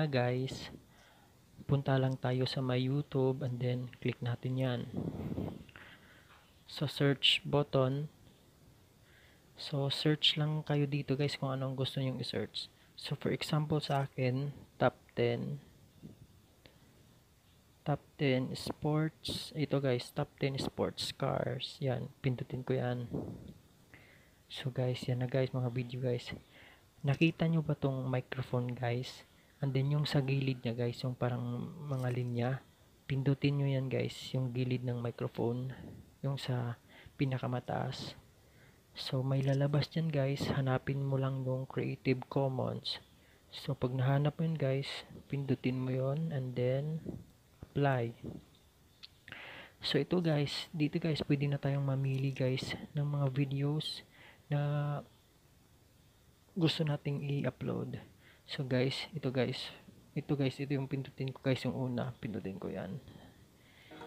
na guys, punta lang tayo sa my YouTube and then click natin yan. So search button. So search lang kayo dito guys kung anong gusto nyong i-search. So for example sa akin, top 10. Top 10 sports. Ito guys, top 10 sports cars. Yan, pindutin ko yan. So guys, yan na guys mga video guys. Nakita nyo ba tong microphone guys? And then yung sa gilid niya guys, yung parang mga linya, pindutin nyo yan guys, yung gilid ng microphone, yung sa pinakamataas. So may lalabas dyan guys, hanapin mo lang yung Creative Commons. So pag nahanap mo yun guys, pindutin mo yon and then apply. So ito guys, dito guys pwede na tayong mamili guys ng mga videos na gusto nating i-upload. So guys, ito guys. Ito guys, ito yung pindutin ko guys. Yung una, pindutin ko yan.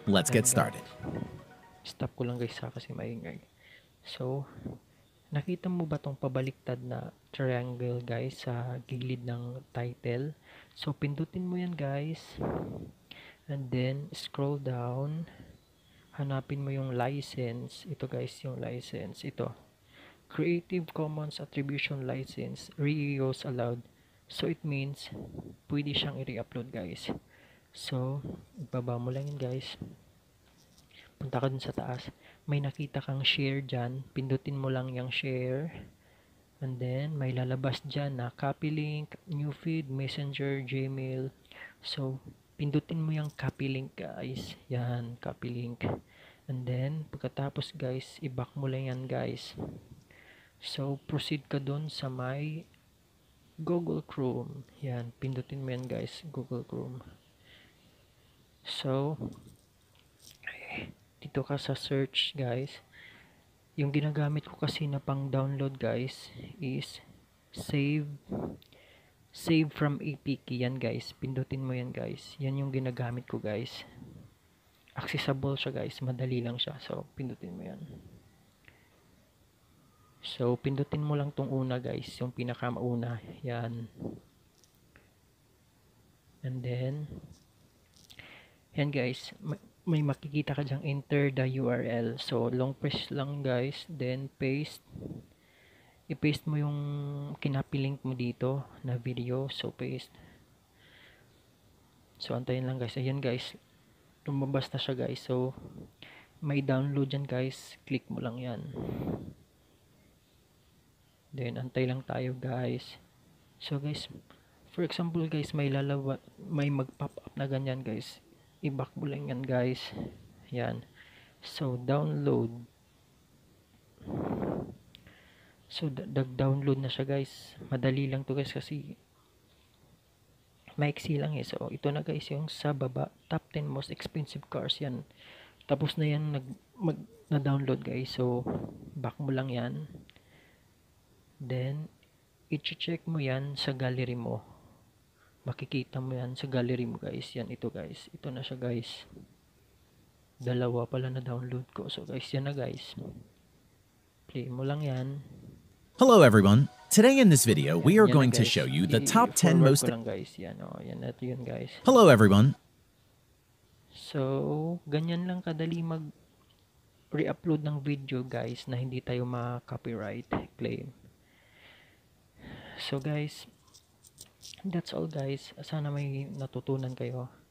Let's get started. Stop ko lang guys ha kasi maingay. So, nakita mo ba tong pabaliktad na triangle guys sa gilid ng title? So, pindutin mo yan guys. And then, scroll down. Hanapin mo yung license. Ito guys, yung license. Ito. Creative Commons Attribution License. Reuse allowed So, it means, pwede siyang i-re-upload guys. So, ibaba mo lang yun guys. Punta ka dun sa taas. May nakita kang share dyan. Pindutin mo lang yung share. And then, may lalabas dyan na copy link, new feed, messenger, gmail. So, pindutin mo yung copy link guys. Yan, copy link. And then, pagkatapos guys, i-back mo lang yan guys. So, proceed ka dun sa may Google Chrome. Yan, pindutin mo yan guys, Google Chrome. So, dito ka sa search guys. Yung ginagamit ko kasi na pang download guys is save save from APK yan guys. Pindutin mo yan guys. Yan yung ginagamit ko guys. Accessible siya guys, madali lang siya. So, pindutin mo yan. So, pindutin mo lang tong una guys, yung pinakamauna. Yan. And then, yan guys, may makikita ka dyang enter the URL. So, long press lang guys, then paste. I-paste mo yung kinapilink mo dito na video. So, paste. So, antayin lang guys. Ayan guys, lumabas na siya guys. So, may download dyan guys. Click mo lang yan. Then, antay lang tayo guys. So guys, for example guys, may lalawa, may mag-pop up na ganyan guys. I-back mo lang yan guys. Yan. So, download. So, nag-download na siya guys. Madali lang to guys kasi maiksi lang eh. So, ito na guys yung sa baba. Top 10 most expensive cars yan. Tapos na yan nag, mag, na-download guys. So, back mo lang yan. Then, i-check mo yan sa gallery mo. Makikita mo yan sa gallery mo guys. Yan, ito guys. Ito na siya guys. Dalawa pala na download ko. So guys, yan na guys. Play mo lang yan. Hello everyone. Today in this video, we are yan going to show you the top 10 most... Lang guys. Yan, oh, yan, ito yun guys. Hello everyone. So, ganyan lang kadali mag re-upload ng video guys na hindi tayo ma-copyright claim. So guys, that's all guys. Sana may natutunan kayo.